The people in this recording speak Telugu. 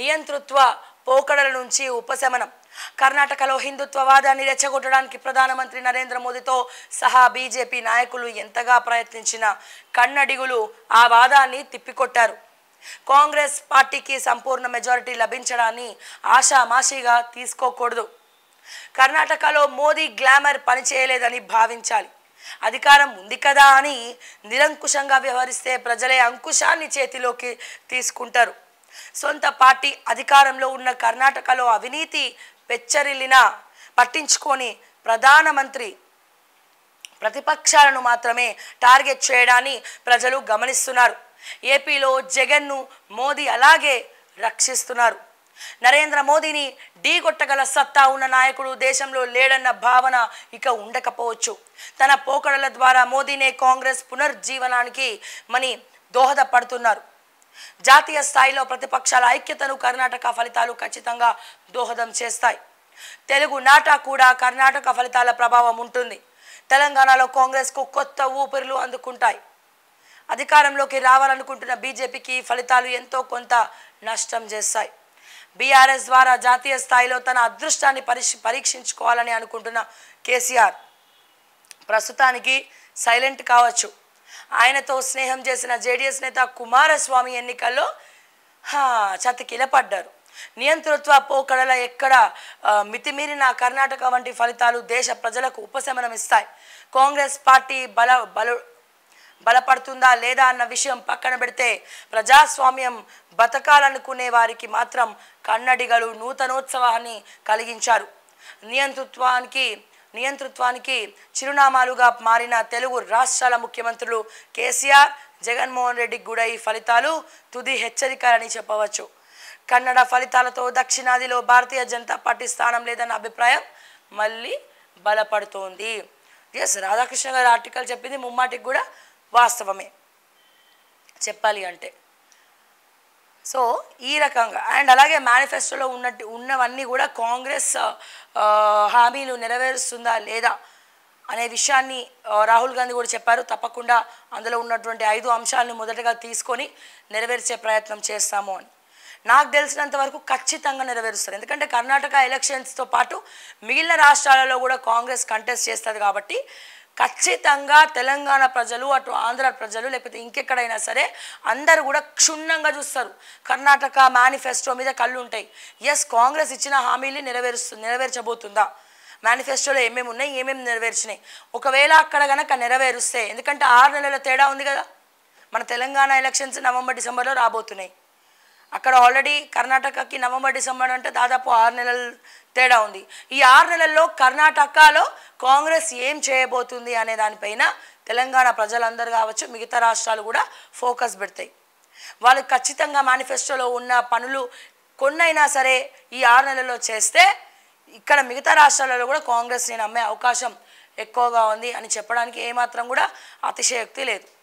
నియంతృత్వ పోకడల నుంచి ఉపశమనం కర్ణాటకలో హిందుత్వవాదాన్ని రెచ్చగొట్టడానికి ప్రధానమంత్రి నరేంద్ర మోదీతో సహా బీజేపీ నాయకులు ఎంతగా ప్రయత్నించినా కన్నడిగులు ఆ వాదాన్ని తిప్పికొట్టారు కాంగ్రెస్ పార్టీకి సంపూర్ణ మెజారిటీ లభించడాన్ని ఆశామాషీగా తీసుకోకూడదు కర్ణాటకలో మోదీ గ్లామర్ పనిచేయలేదని భావించాలి అధికారం ఉంది కదా అని నిరంకుశంగా వ్యవహరిస్తే ప్రజలే అంకుశాన్ని చేతిలోకి తీసుకుంటారు సొంత పార్టీ అధికారంలో ఉన్న కర్ణాటకలో అవినీతి పెచ్చరిల్లినా పట్టించుకొని ప్రధానమంత్రి ప్రతిపక్షాలను మాత్రమే టార్గెట్ చేయడాన్ని ప్రజలు గమనిస్తున్నారు ఏపీలో జగన్ను మోదీ అలాగే రక్షిస్తున్నారు నరేంద్ర మోదీని ఢీగొట్టగల సత్తా ఉన్న నాయకుడు దేశంలో లేడన్న భావన ఇక ఉండకపోవచ్చు తన పోకడల ద్వారా మోదీనే కాంగ్రెస్ పునర్జీవనానికి మని దోహదపడుతున్నారు జాతీయ స్థాయిలో ప్రతిపక్షాల ఐక్యతను కర్ణాటక ఫలితాలు ఖచ్చితంగా దోహదం చేస్తాయి తెలుగు నాట కూడా కర్ణాటక ఫలితాల ప్రభావం ఉంటుంది తెలంగాణలో కాంగ్రెస్కు కొత్త ఊపిరులు అందుకుంటాయి అధికారంలోకి రావాలనుకుంటున్న బీజేపీకి ఫలితాలు ఎంతో కొంత నష్టం చేస్తాయి బీఆర్ఎస్ ద్వారా జాతీయ స్థాయిలో తన అదృష్టాన్ని పరీక్షించుకోవాలని అనుకుంటున్న కేసీఆర్ ప్రస్తుతానికి సైలెంట్ కావచ్చు ఆయనతో స్నేహం చేసిన జేడిఎస్ నేత కుమారస్వామి ఎన్నికల్లో చతికిలపడ్డారు నియంతృత్వ పోకడల ఎక్కడ మితిమీరిన కర్ణాటక వంటి ఫలితాలు దేశ ప్రజలకు ఉపశమనం ఇస్తాయి కాంగ్రెస్ పార్టీ బల బలు బలపడుతుందా లేదా అన్న విషయం పక్కన పెడితే ప్రజాస్వామ్యం బతకాలనుకునే వారికి మాత్రం కన్నడిగలు నూతనోత్సవాన్ని కలిగించారు నియంతృత్వానికి నియంతృత్వానికి చిరునామాలుగా మారిన తెలుగు రాష్ట్రాల ముఖ్యమంత్రులు కేసీఆర్ జగన్మోహన్ రెడ్డికి కూడా ఈ ఫలితాలు తుది హెచ్చరికలని చెప్పవచ్చు కన్నడ ఫలితాలతో దక్షిణాదిలో భారతీయ జనతా పార్టీ స్థానం లేదన్న అభిప్రాయం మళ్ళీ బలపడుతోంది ఎస్ రాధాకృష్ణ గారి ఆర్టికల్ చెప్పింది ముమ్మాటికి కూడా వాస్తవమే చెప్పాలి అంటే సో ఈ రకంగా అండ్ అలాగే మేనిఫెస్టోలో ఉన్నట్టు ఉన్నవన్నీ కూడా కాంగ్రెస్ హామీలు నెరవేరుస్తుందా లేదా అనే విషయాన్ని రాహుల్ గాంధీ కూడా చెప్పారు తప్పకుండా అందులో ఉన్నటువంటి ఐదు అంశాలను మొదటగా తీసుకొని నెరవేర్చే ప్రయత్నం చేస్తాము అని నాకు తెలిసినంత వరకు ఖచ్చితంగా నెరవేరుస్తారు ఎందుకంటే కర్ణాటక ఎలక్షన్స్తో పాటు మిగిలిన రాష్ట్రాలలో కూడా కాంగ్రెస్ కంటెస్ట్ చేస్తుంది కాబట్టి ఖచ్చితంగా తెలంగాణ ప్రజలు అటు ఆంధ్ర ప్రజలు లేకపోతే ఇంకెక్కడైనా సరే అందరూ కూడా క్షుణ్ణంగా చూస్తారు కర్ణాటక మేనిఫెస్టో మీద కళ్ళు ఉంటాయి ఎస్ కాంగ్రెస్ ఇచ్చిన హామీలు నెరవేరుస్తుంది నెరవేర్చబోతుందా మేనిఫెస్టోలో ఏమేమి ఉన్నాయి ఏమేమి నెరవేర్చినాయి ఒకవేళ అక్కడ కనుక నెరవేరుస్తే ఎందుకంటే ఆరు నెలల తేడా ఉంది కదా మన తెలంగాణ ఎలక్షన్స్ నవంబర్ డిసెంబర్లో రాబోతున్నాయి అక్కడ ఆల్రెడీ కర్ణాటకకి నవంబర్ డిసెంబర్ అంటే దాదాపు ఆరు నెలల తేడా ఉంది ఈ ఆరు నెలల్లో కర్ణాటకలో కాంగ్రెస్ ఏం చేయబోతుంది అనే దానిపైన తెలంగాణ ప్రజలందరూ కావచ్చు మిగతా రాష్ట్రాలు కూడా ఫోకస్ పెడతాయి వాళ్ళు ఖచ్చితంగా మేనిఫెస్టోలో ఉన్న పనులు కొన్నైనా సరే ఈ ఆరు నెలల్లో చేస్తే ఇక్కడ మిగతా రాష్ట్రాలలో కూడా కాంగ్రెస్ నేను అమ్మే అవకాశం ఎక్కువగా ఉంది అని చెప్పడానికి ఏమాత్రం కూడా అతిశయోక్తి లేదు